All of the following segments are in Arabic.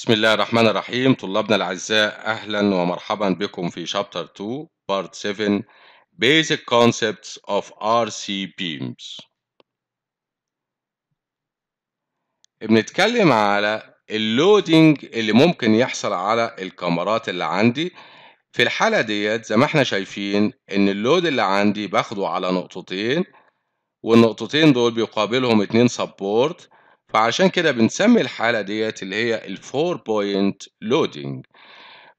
بسم الله الرحمن الرحيم طلابنا الأعزاء أهلا ومرحبا بكم في شابتر 2 بارت 7 Basic Concepts of RC Beams بنتكلم على اللودينج اللي ممكن يحصل على الكاميرات اللي عندي في الحالة ديت زي ما احنا شايفين ان اللود اللي عندي باخده على نقطتين والنقطتين دول بيقابلهم اتنين سبورت فعشان كده بنسمي الحالة ديت اللي هي الفور بوينت loading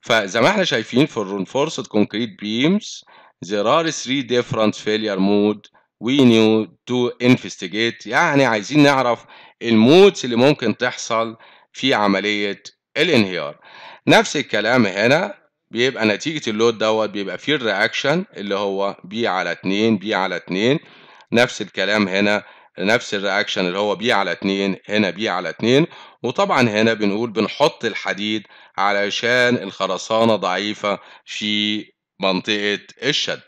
فزي ما احنا شايفين في reinforced كونكريت بيمز there are three different failure mode we need to investigate يعني عايزين نعرف المودز اللي ممكن تحصل في عملية الانهيار نفس الكلام هنا بيبقى نتيجة اللود دوت بيبقى فيه الرياكشن اللي هو بي على اتنين بي على اتنين نفس الكلام هنا نفس الرياكشن اللي هو بي على 2 هنا بي على 2 وطبعا هنا بنقول بنحط الحديد علشان الخرسانة ضعيفة في منطقة الشد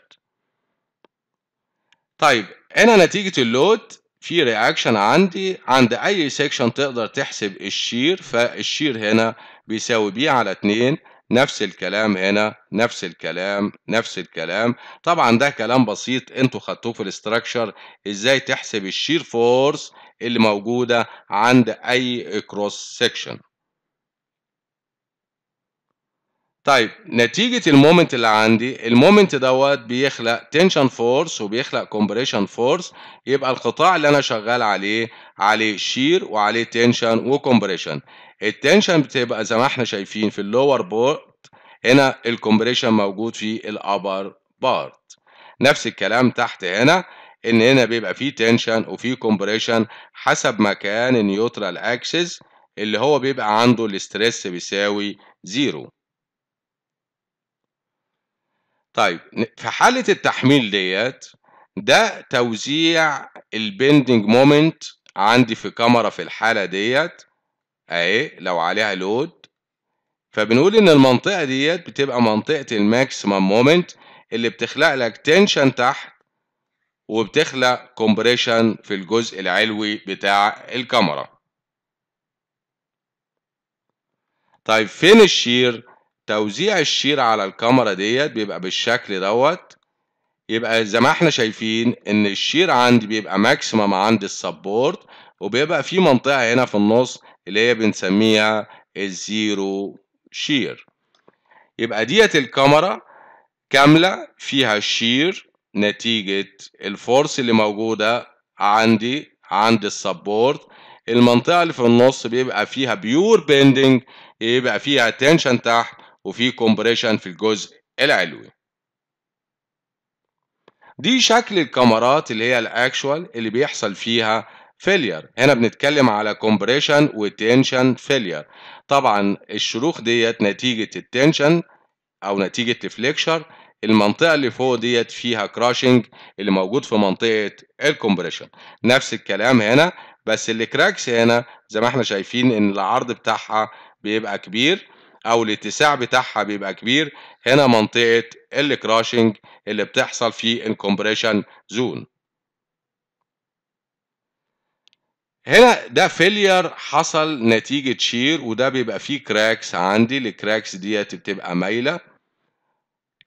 طيب هنا نتيجة اللود في رياكشن عندي عند اي سيكشن تقدر تحسب الشير فالشير هنا بيساوي بي على 2 نفس الكلام هنا نفس الكلام نفس الكلام طبعا ده كلام بسيط انتوا خدتوه في الاستراكشر ازاي تحسب الشير فورس اللي موجوده عند اي كروس سيكشن طيب نتيجة المومنت اللي عندي المومنت دوت بيخلق تنشن فورس وبيخلق كومبريشن فورس يبقى القطاع اللي أنا شغال عليه عليه شير وعليه تنشن وكومبريشن التنشن بتبقى زي ما احنا شايفين في اللور بورت هنا الكومبريشن موجود في الأبر بارت نفس الكلام تحت هنا إن هنا بيبقى فيه تنشن وفيه كومبريشن حسب مكان النيوترال أكسس اللي هو بيبقى عنده الاسترس بيساوي زيرو طيب في حالة التحميل ديت ده توزيع البندنج مومنت عندي في كاميرا في الحالة ديت اهي لو عليها لود فبنقول ان المنطقة ديت بتبقى منطقة الماكسيمم مومنت اللي بتخلق لك تنشن تحت وبتخلق كومبريشن في الجزء العلوي بتاع الكاميرا طيب فين الشير توزيع الشير على الكاميرا ديت بيبقى بالشكل دوت يبقى زي ما احنا شايفين ان الشير عندي بيبقى ماكسيمم عند السبورت وبيبقى في منطقة هنا في النص اللي هي بنسميها الزيرو شير يبقى ديت الكاميرا كاملة فيها الشير نتيجة الفورس اللي موجودة عندي عند السبورت المنطقة اللي في النص بيبقى فيها بيور بيندنج يبقى فيها تنشن تحت وفي كومبريشن في الجزء العلوي دي شكل الكاميرات اللي هي الاكشوال اللي بيحصل فيها فيلير هنا بنتكلم على كومبريشن وتنشن فيلير طبعا الشروخ ديت نتيجه التنشن او نتيجه الفليكشر المنطقه اللي فوق ديت فيها كراشنج اللي موجود في منطقه الكومبريشن نفس الكلام هنا بس الكراكس هنا زي ما احنا شايفين ان العرض بتاعها بيبقى كبير او الاتساع بتاعها بيبقى كبير هنا منطقه الكراشنج اللي بتحصل في الكومبريشن زون هنا ده فيلير حصل نتيجة شير وده بيبقى فيه كراكس عندي الكراكس ديت بتبقى مايلة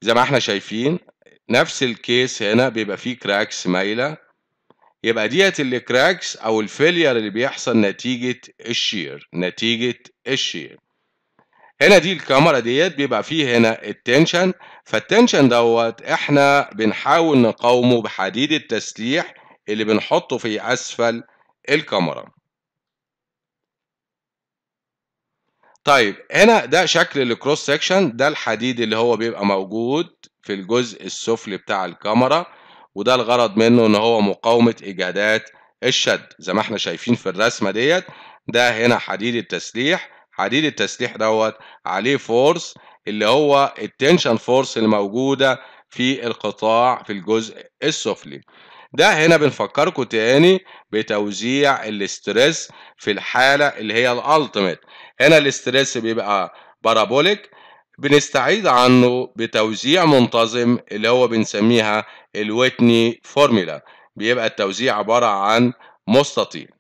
زي ما احنا شايفين نفس الكيس هنا بيبقى فيه كراكس مايلة يبقى ديت الكراكس او الفيلير اللي بيحصل نتيجة الشير نتيجة الشير هنا دي الكاميرا ديت بيبقى فيه هنا التنشن فالتنشن دوت احنا بنحاول نقاومه بحديد التسليح اللي بنحطه في اسفل الكاميرا طيب هنا ده شكل الكروس سكشن ده الحديد اللي هو بيبقى موجود في الجزء السفلي بتاع الكاميرا وده الغرض منه ان هو مقاومة اجادات الشد زي ما احنا شايفين في الرسمة ديت ده هنا حديد التسليح حديد التسليح دوت عليه فورس اللي هو التنشن فورس الموجودة في القطاع في الجزء السفلي ده هنا بنفكركم تاني بتوزيع الاسترس في الحالة اللي هي الالتميت هنا الاسترس بيبقى بارابوليك بنستعيد عنه بتوزيع منتظم اللي هو بنسميها الويتني فورميلا بيبقى التوزيع عبارة عن مستطيل